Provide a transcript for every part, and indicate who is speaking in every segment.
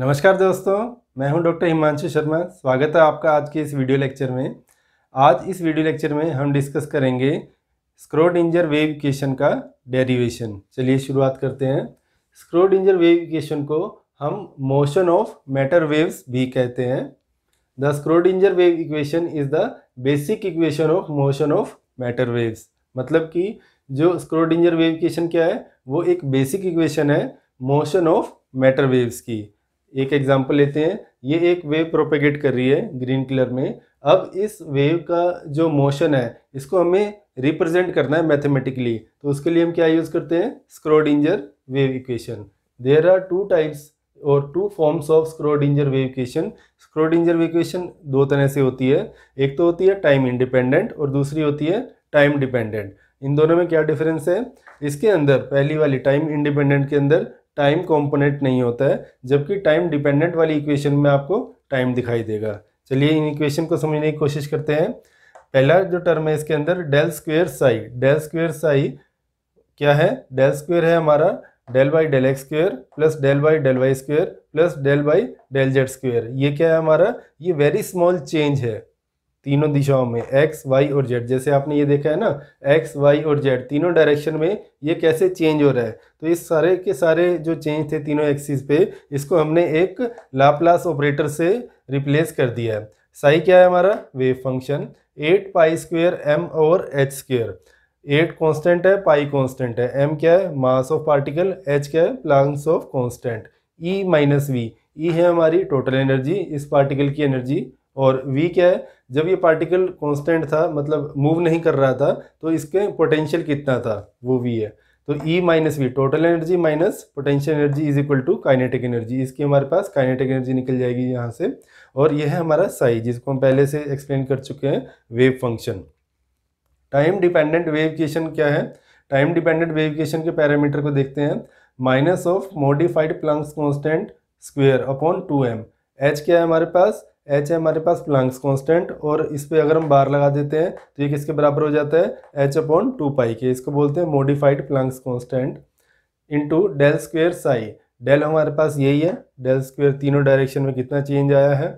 Speaker 1: नमस्कार दोस्तों मैं हूं डॉक्टर हिमांशु शर्मा स्वागत है आपका आज के इस वीडियो लेक्चर में आज इस वीडियो लेक्चर में हम डिस्कस करेंगे इंजर वेव इक्वेशन का डेरिवेशन चलिए शुरुआत करते हैं इंजर वेव इक्वेशन को हम मोशन ऑफ मैटर वेव्स भी कहते हैं द इंजर wave equation is the basic equation of motion of matter waves मतलब कि जो इंजर वेव इक्वेशन क्या है वो एक बेसिक इक्वेशन है मोशन ऑफ मैटर वेव्स की एक एग्जाम्पल लेते हैं ये एक वेव प्रोपेगेट कर रही है ग्रीन कलर में अब इस वेव का जो मोशन है इसको हमें रिप्रेजेंट करना है मैथमेटिकली तो उसके लिए हम क्या यूज़ करते हैं Schrodinger wave equation there are two types और two forms of Schrodinger wave equation Schrodinger wave equation दो तरह से होती है एक तो होती है टाइम इंडिपेंडेंट और दूसरी होती है टाइम डिपेंडेंट इन दोनों में क्या डिफरेंस है इसके अंदर पहली वाली टाइम इंडिपेंडेंट के अंदर टाइम कॉम्पोनेंट नहीं होता है जबकि टाइम डिपेंडेंट वाली इक्वेशन में आपको टाइम दिखाई देगा चलिए इन इक्वेशन को समझने की कोशिश करते हैं पहला जो टर्म है इसके अंदर del square psi del square psi क्या है डेल स्क्वेयर है हमारा del by del X square plus del by del Y square plus del by del Z square ये क्या है हमारा ये वेरी स्मॉल चेंज है तीनों दिशाओं में एक्स वाई और जेड जैसे आपने ये देखा है ना एक्स वाई और जेड तीनों डायरेक्शन में ये कैसे चेंज हो रहा है तो इस सारे के सारे जो चेंज थे तीनों एक्सिस पे इसको हमने एक लाप्लास ऑपरेटर से रिप्लेस कर दिया है साई क्या है हमारा wave function eight pi square M और एच स्क्वेयर एट कॉन्स्टेंट है पाई कॉन्स्टेंट है एम क्या है मास ऑफ पार्टिकल एच क्या है Planck's of constant E minus V E है हमारी टोटल एनर्जी इस पार्टिकल की एनर्जी और वी क्या है जब ये पार्टिकल कांस्टेंट था मतलब मूव नहीं कर रहा था तो इसके पोटेंशियल कितना था वो वी है तो E minus V total energy minus potential energy is equal to kinetic energy इसकी हमारे पास काइनेटिक एनर्जी निकल जाएगी यहाँ से और यह है हमारा साई जिसको हम पहले से एक्सप्लेन कर चुके हैं wave function time dependent wave equation क्या है टाइम डिपेंडेंट वेव इक्वेशन के पैरामीटर को देखते हैं minus of modified Planck's constant square upon two M H क्या है हमारे पास एच है हमारे पास प्लांक्स कांस्टेंट और इस पर अगर हम बार लगा देते हैं तो ये किसके बराबर हो जाता है एच अपॉन टू पाई के इसको बोलते हैं modified Planck's constant into del square psi del हमारे पास यही है डेल स्क्वेयर तीनों डायरेक्शन में कितना चेंज आया है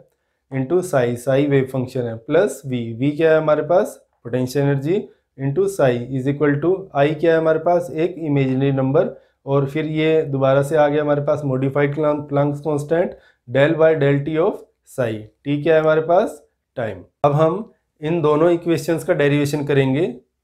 Speaker 1: into psi psi wave function है प्लस वी वी क्या है हमारे पास potential energy into psi is equal to I क्या है हमारे पास एक इमेजनरी नंबर और फिर ये दोबारा से आ गया हमारे पास modified Planck's constant del by del T of psi T क्या है हमारे पास टाइम अब हम इन दोनों इक्वेशंस का डेरिवेशन करेंगे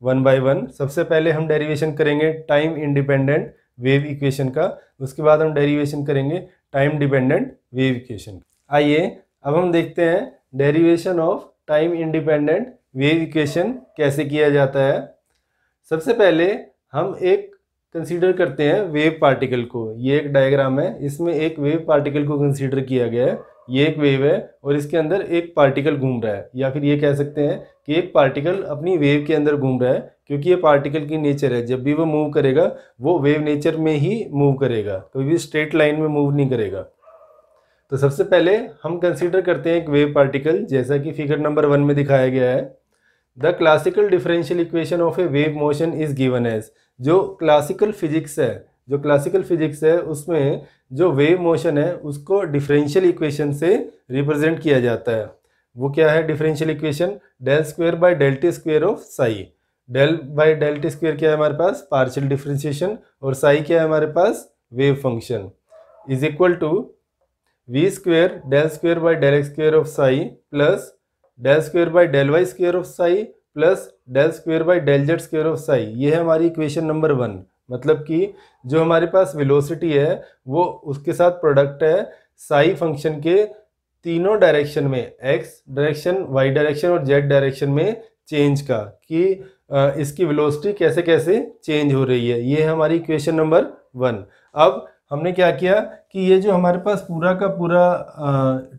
Speaker 1: वन बाय वन सबसे पहले हम डेरिवेशन करेंगे टाइम इंडिपेंडेंट वेव इक्वेशन का उसके बाद हम डेरिवेशन करेंगे टाइम डिपेंडेंट वेव इक्वेशन आइए अब हम देखते हैं derivation of time independent wave equation कैसे किया जाता है सबसे पहले हम एक कंसीडर करते हैं वेव पार्टिकल को ये एक डायग्राम है इसमें एक वेव पार्टिकल को कंसीडर किया गया है ये एक वेव है और इसके अंदर एक पार्टिकल घूम रहा है या फिर ये कह सकते हैं कि एक पार्टिकल अपनी वेव के अंदर घूम रहा है क्योंकि ये पार्टिकल की नेचर है जब भी वो मूव करेगा वो वेव नेचर में ही मूव करेगा कभी भी स्ट्रेट लाइन में मूव नहीं करेगा तो सबसे पहले हम कंसिडर करते हैं एक वेव पार्टिकल जैसा कि फिगर नंबर वन में दिखाया गया है the classical differential equation of a wave motion is given as जो क्लासिकल फिजिक्स है जो क्लासिकल फिजिक्स है उसमें जो वेव मोशन है उसको डिफरेंशियल इक्वेशन से रिप्रेजेंट किया जाता है वो क्या है differential equation del square by del T square of psi del by del T square क्या है हमारे पास पार्शियल डिफरेंशिएशन और साई क्या है हमारे पास wave function is equal to V square del square by del X square of psi plus del square by del Y square of psi plus del square by del Z square of psi ये है हमारी equation number one मतलब कि जो हमारे पास velocity है वो उसके साथ प्रोडक्ट है साई फंक्शन के तीनों डायरेक्शन में एक्स डायरेक्शन वाई डायरेक्शन और जेड डायरेक्शन में चेंज का कि इसकी वेलोसिटी कैसे कैसे चेंज हो रही है ये है हमारी इक्वेशन नंबर वन अब हमने क्या किया कि ये जो हमारे पास पूरा का पूरा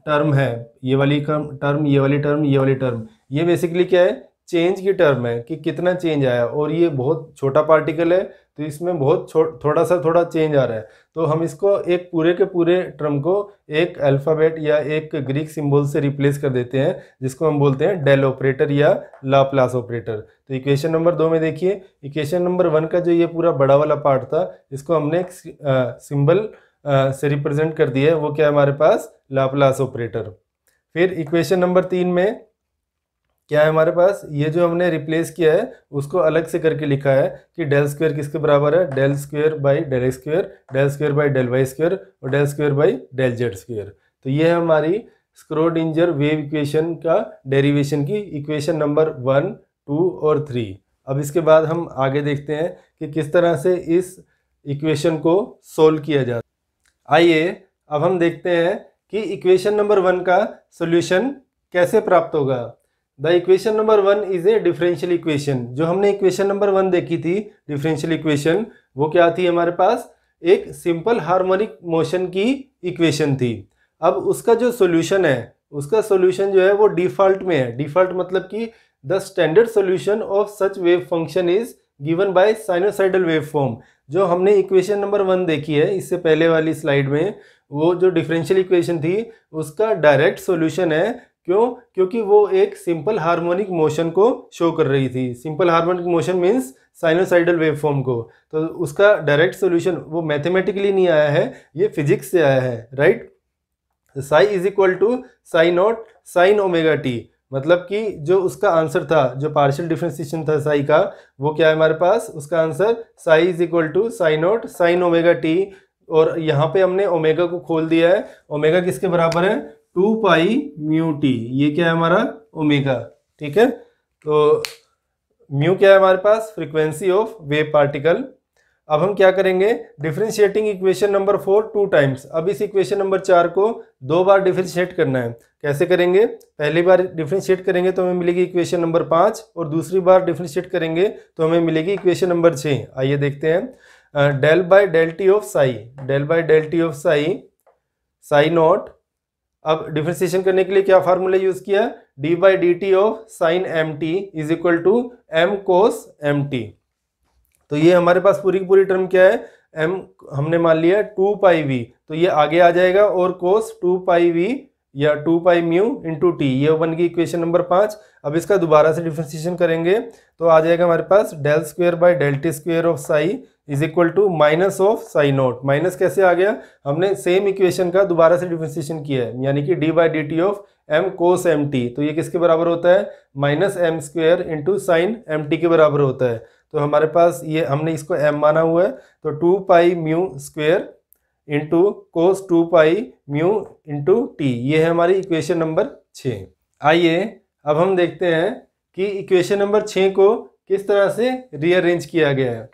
Speaker 1: टर्म है ये वाली टर्म ये वाली टर्म ये वाली टर्म ये बेसिकली क्या है चेंज की टर्म है कि कितना चेंज आया और ये बहुत छोटा पार्टिकल है तो इसमें बहुत थोड़ा सा थोड़ा चेंज आ रहा है तो हम इसको एक पूरे के पूरे टर्म को एक अल्फ़ाबेट या एक ग्रीक सिंबल से रिप्लेस कर देते हैं जिसको हम बोलते हैं डेल ऑपरेटर या लाप्लास ऑपरेटर तो इक्वेशन नंबर दो में देखिए इक्वेशन नंबर वन का जो ये पूरा बड़ा वाला पार्ट था इसको हमने एक सिम्बल से रिप्रेजेंट कर दिया है वो क्या है हमारे पास लाप्लास ऑपरेटर फिर इक्वेशन नंबर तीन में क्या है हमारे पास ये जो हमने रिप्लेस किया है उसको अलग से करके लिखा है कि डेल स्क्वेयर किसके बराबर है del square by del X square del square by del Y square और del square by del Z square तो ये है हमारी स्क्रोडिंजर वेव इक्वेशन का डेरिवेशन की इक्वेशन नंबर वन टू और थ्री अब इसके बाद हम आगे देखते हैं कि किस तरह से इस इक्वेशन को सोल्व किया जा आइए अब हम देखते हैं कि इक्वेशन नंबर वन का सोल्यूशन कैसे प्राप्त होगा the equation number one is a differential equation जो हमने इक्वेशन नंबर वन देखी थी डिफरेंशियल इक्वेशन वो क्या थी हमारे पास एक सिंपल हार्मोनिक मोशन की इक्वेशन थी अब उसका जो सोल्यूशन है उसका सोल्यूशन जो है वो डिफॉल्ट में है डिफॉल्ट मतलब कि the standard solution of such wave function is given by sinusoidal wave form जो हमने इक्वेशन नंबर वन देखी है इससे पहले वाली स्लाइड में वो जो डिफरेंशियल इक्वेशन थी उसका डायरेक्ट सोल्यूशन है क्यों क्योंकि वो एक सिंपल हार्मोनिक मोशन को शो कर रही थी simple harmonic motion means sinusoidal waveform को तो उसका डायरेक्ट सोल्यूशन वो मैथमेटिकली नहीं आया है ये फिजिक्स से आया है right psi is equal to psi naught sine omega T मतलब कि जो उसका आंसर था जो पार्शियल डिफ्रेंसिएशन था साई का वो क्या है हमारे पास उसका answer psi is equal to psi naught sine omega T और यहाँ पे हमने ओमेगा को खोल दिया है ओमेगा किसके बराबर है टू पाई म्यू टी ये क्या है हमारा ओमेगा ठीक है तो म्यू क्या है हमारे पास फ्रीक्वेंसी ऑफ वेव पार्टिकल अब हम क्या करेंगे differentiating equation number four two times अब इस इक्वेशन नंबर चार को दो बार डिफ्रेंशिएट करना है कैसे करेंगे पहली बार डिफ्रेंशिएट करेंगे तो हमें मिलेगी इक्वेशन नंबर पाँच और दूसरी बार डिफ्रेंशिएट करेंगे तो हमें मिलेगी इक्वेशन नंबर छः आइए देखते हैं del by del T of psi del by del T of psi psi naught अब डिफ्रेंसिएशन करने के लिए क्या फार्मूला यूज किया D by D T of sine M T is equal to M cos M T तो ये हमारे पास पूरी की पूरी टर्म क्या है एम हमने मान लिया टू पाई वी तो ये आगे आ जाएगा और कोस टू पाई वी या two pi mu into T ये वन की इक्वेशन नंबर पाँच अब इसका दोबारा से डिफ्रेंसिएशन करेंगे तो आ जाएगा हमारे पास del square by del T square of psi is equal to minus of psi naught minus कैसे आ गया हमने सेम इक्वेशन का दोबारा से डिफ्रेंसिएशन किया है यानी कि D by D T of M cos M T तो ये किसके बराबर होता है minus M square into sine M T के बराबर होता है तो हमारे पास ये हमने इसको एम माना हुआ है तो two pi mu square into cos two pi mu into T ये है हमारी इक्वेशन नंबर छः आइए अब हम देखते हैं कि इक्वेशन नंबर छः को किस तरह से रीअरेंज किया गया है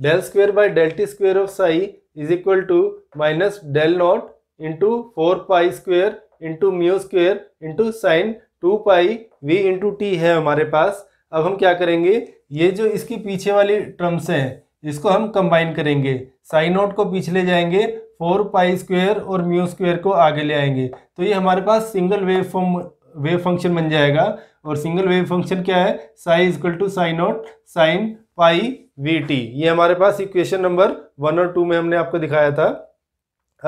Speaker 1: del square by del T square of psi is equal to minus del naught into four pi square into mu square into sine two pi V into T है हमारे पास अब हम क्या करेंगे ये जो इसकी पीछे वाली टर्म्स हैं इसको हम कंबाइन करेंगे साइन नॉट को पीछे ले जाएंगे फोर पाई स्क्वेयर और म्यू स्क्वेयर को आगे ले आएंगे तो ये हमारे पास single wave form wave function बन जाएगा और सिंगल वेव फंक्शन क्या है psi is equal to sine naught sine pi V T ये हमारे पास इक्वेशन नंबर वन और टू में हमने आपको दिखाया था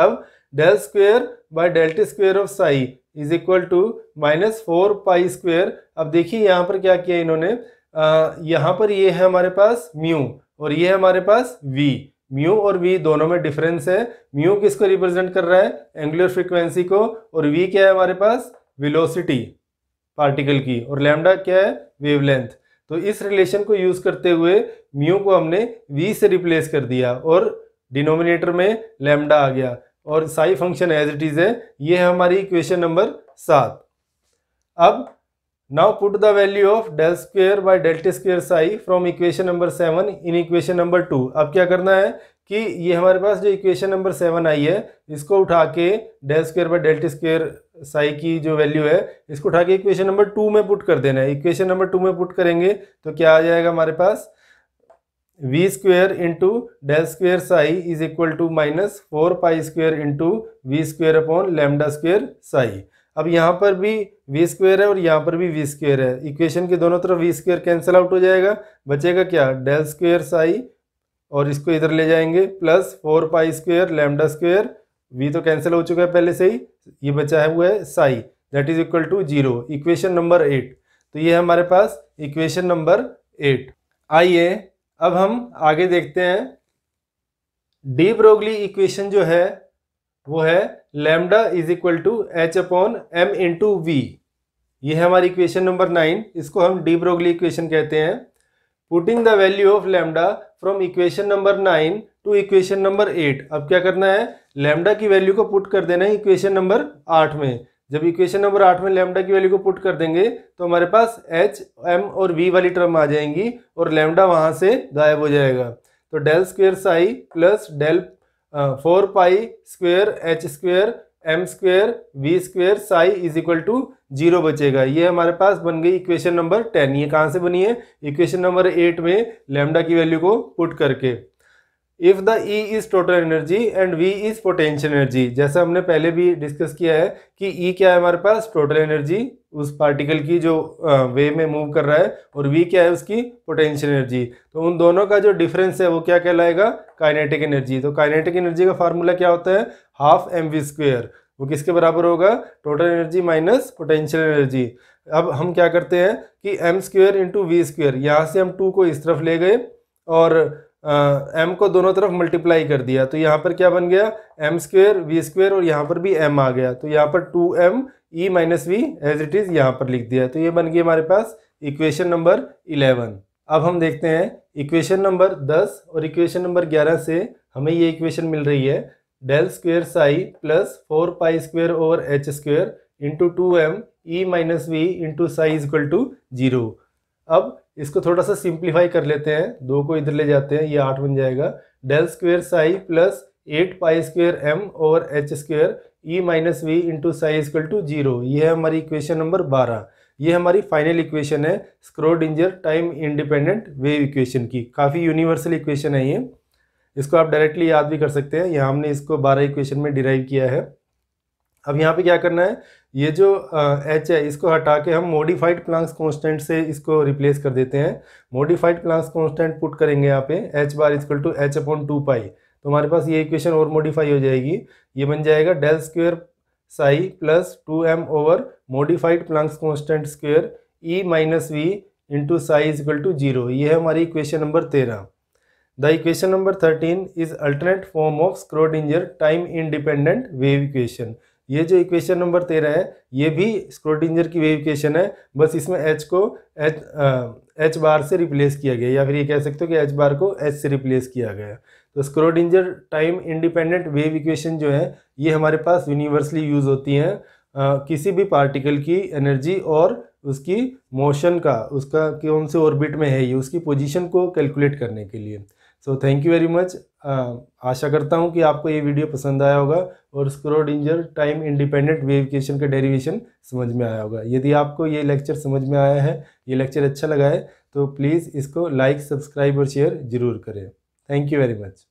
Speaker 1: अब del square by del T square of psi is equal to minus four pi square अब देखिए यहाँ पर क्या किया इन्होंने यहाँ पर ये है हमारे पास म्यू और ये है हमारे पास वी म्यू और वी दोनों में डिफरेंस है म्यू किसको रिप्रेजेंट कर रहा है एंगुलर फ्रिक्वेंसी को और वी क्या है हमारे पास विलोसिटी पार्टिकल की और लैमडा क्या है वेवलेंथ तो इस रिलेशन को यूज करते हुए म्यू को हमने वी से रिप्लेस कर दिया और डिनोमिनेटर में लेमडा आ गया और psi function as it is है ये है हमारी इक्वेशन नंबर सात अब now put the value of del square by delta square psi from equation number seven in equation number two अब क्या करना है कि ये हमारे पास जो इक्वेशन नंबर सेवन आई है इसको उठा के del square by delta square psi की जो वैल्यू है इसको उठा के इक्वेशन नंबर टू में पुट कर देना है इक्वेशन नंबर टू में पुट करेंगे तो क्या आ जाएगा हमारे पास V square into del square psi is equal to minus four pi square into V square upon lambda square psi अब यहाँ पर भी वी स्क्वेयर है और यहाँ पर भी वी स्क्वेयर है इक्वेशन के दोनों तरफ वी स्क्वेयर कैंसिल आउट हो जाएगा बचेगा क्या डेल स्क्वेयर साई और इसको इधर ले जाएंगे plus four pi square lambda square V तो कैंसिल हो चुका है पहले से ही ये बचा है वो है psi that is equal to zero equation number eight तो ये हमारे पास इक्वेशन नंबर एट आइए अब हम आगे देखते हैं डी ब्रोगली इक्वेशन जो है वो है lambda is equal to H upon M into V ये है हमारी इक्वेशन नंबर नाइन इसको हम डी ब्रोगली इक्वेशन कहते हैं putting the value of lambda from equation number nine to equation number eight अब क्या करना है लेमडा की वैल्यू को पुट कर देना है इक्वेशन नंबर आठ में जब इक्वेशन नंबर आठ में लेमडा की वैल्यू को पुट कर देंगे तो हमारे पास एच एम और वी वाली टर्म आ जाएंगी और लेमडा वहाँ से गायब हो जाएगा तो del square psi plus del four pi square H square M square V square psi is equal to zero बचेगा ये हमारे पास बन गई इक्वेशन नंबर टेन ये कहाँ से बनी है इक्वेशन नंबर एट में लेमडा की वैल्यू को पुट करके if the E is total energy and V is potential energy जैसा हमने पहले भी डिस्कस किया है कि ई e क्या है हमारे पास टोटल एनर्जी उस पार्टिकल की जो वे में मूव कर रहा है और वी क्या है उसकी पोटेंशियल एनर्जी तो उन दोनों का जो डिफरेंस है वो क्या कहलाएगा काइनेटिक एनर्जी तो काइनेटिक एनर्जी का फार्मूला क्या होता है हाफ एम वी स्क्वेयर वो किसके बराबर होगा total energy minus potential energy अब हम क्या करते हैं कि M square into V square यहाँ से हम टू को इस तरफ ले गए और एम को दोनों तरफ मल्टीप्लाई कर दिया तो यहाँ पर क्या बन गया एम स्क्वेयर वी स्क्वेयर और यहाँ पर भी एम आ गया तो यहाँ पर two M E minus V as it is यहाँ पर लिख दिया तो ये बन गई हमारे पास इक्वेशन नंबर इलेवन अब हम देखते हैं इक्वेशन नंबर दस और इक्वेशन नंबर ग्यारह से हमें ये इक्वेशन मिल रही है del square psi plus four pi square over H square into two M E minus V into psi equal to zero अब इसको थोड़ा सा सिंप्लीफाई कर लेते हैं दो को इधर ले जाते हैं ये आठ बन जाएगा del square psi plus eight pi square M और H square E minus V into psi is equal to zero ये है हमारी इक्वेशन नंबर बारह ये हमारी फाइनल इक्वेशन है Schrodinger time independent wave equation की काफ़ी यूनिवर्सल इक्वेशन है ये इसको आप डायरेक्टली याद भी कर सकते हैं यहाँ हमने इसको बारह इक्वेशन में डिराइव किया है अब यहाँ पे क्या करना है ये जो एच है इसको हटा के हम मॉडिफाइड प्लांक्स कांस्टेंट से इसको रिप्लेस कर देते हैं मॉडिफाइड प्लांक्स कांस्टेंट पुट करेंगे यहाँ पे H bar is equal to H upon two pi तो हमारे पास ये इक्वेशन और मॉडिफाई हो जाएगी ये बन जाएगा del square psi plus two m over modified Planck's constant square E minus V into psi equal to zero ये है हमारी इक्वेशन नंबर तेरह the equation number thirteen is alternate form of Schrodinger time independent wave equation ये जो equation number तेरह है ये भी स्क्रोडिंजर की वेव इक्वेशन है बस इसमें एच को एच एच बार से रिप्लेस किया गया या फिर ये कह सकते हो कि एच बार को एच से रिप्लेस किया गया तो Schrodinger time independent wave equation जो है ये हमारे पास यूनिवर्सली यूज़ होती हैं किसी भी पार्टिकल की एनर्जी और उसकी मोशन का उसका कौन से ऑर्बिट में है ये उसकी पोजिशन को कैलकुलेट करने के लिए so thank you very much आशा करता हूँ कि आपको ये वीडियो पसंद आया होगा और स्क्रोड इंजर टाइम इंडिपेंडेंट वेविकेशन का डेरिवेशन समझ में आया होगा यदि आपको ये लेक्चर समझ में आया है ये लेक्चर अच्छा लगा है तो प्लीज़ इसको लाइक सब्सक्राइब और शेयर ज़रूर करें थैंक यू वेरी मच